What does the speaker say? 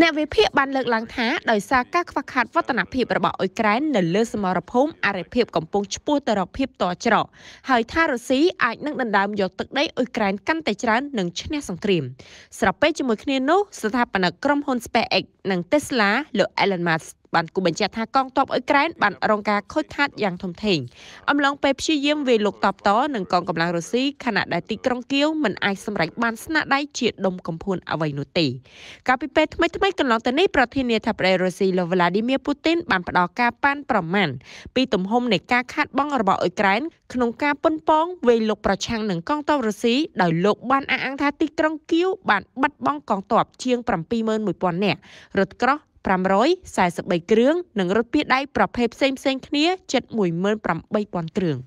អ្នកវិភាគបានលើកឡើងថាដោយសារការខ្វះខាតវឌ្ឍនភាពរបស់អ៊ុយក្រែននៅលើសមរភូមិអរិភាពកំពុងឈ្ពោះទៅរកភាពតច្រកហើយថារុស្ស៊ីអាចនឹងដណ្ដើមយកទឹកដីអ៊ុយក្រែនកាន់តែច្រើននិងឈ្នះសង្គ្រាមស្របពេលជាមួយគ្នានោះស្ថាបនិកក្រុមហ៊ុន SpaceX និង Tesla លោក Elon Musk បានគូបញ្ជាក់ថាកងទ័ពអ៊ុយក្រែនបានរងការខូចខាតយ៉ាងធំធេងអំឡុងពេលព្យាយាមវាយលុកតបតនឹងកងកម្លាំងរុស្ស៊ីខណៈដែលទីក្រុងគៀវមិនអាចសម្រេចបានស្នាដៃជាដុំកំភួនអ្វីនោះទេកាលពីពេលថ្មីថ្មីកន្លងទៅនេះប្រធានាធិបតីរុស្ស៊ីលោក Vladimir Putin បានផ្ដល់ការប៉ាន់ប្រមាណពីទំហំនៃការខាតបង់របស់អ៊ុយក្រែនក្នុងការប៉ុនប៉ងវាយលុកប្រឆាំងនឹងកងទ័ពរុស្ស៊ីដោយលោកបានអះអាងថាទីក្រុងគៀវបានបាត់បង់កងទ័ពជាង71000នាក់រត់ក្រោះ543គ្រឿងនិងរថពារដៃប្រភេទផ្សេងៗគ្នាជិត18000គ្រឿង។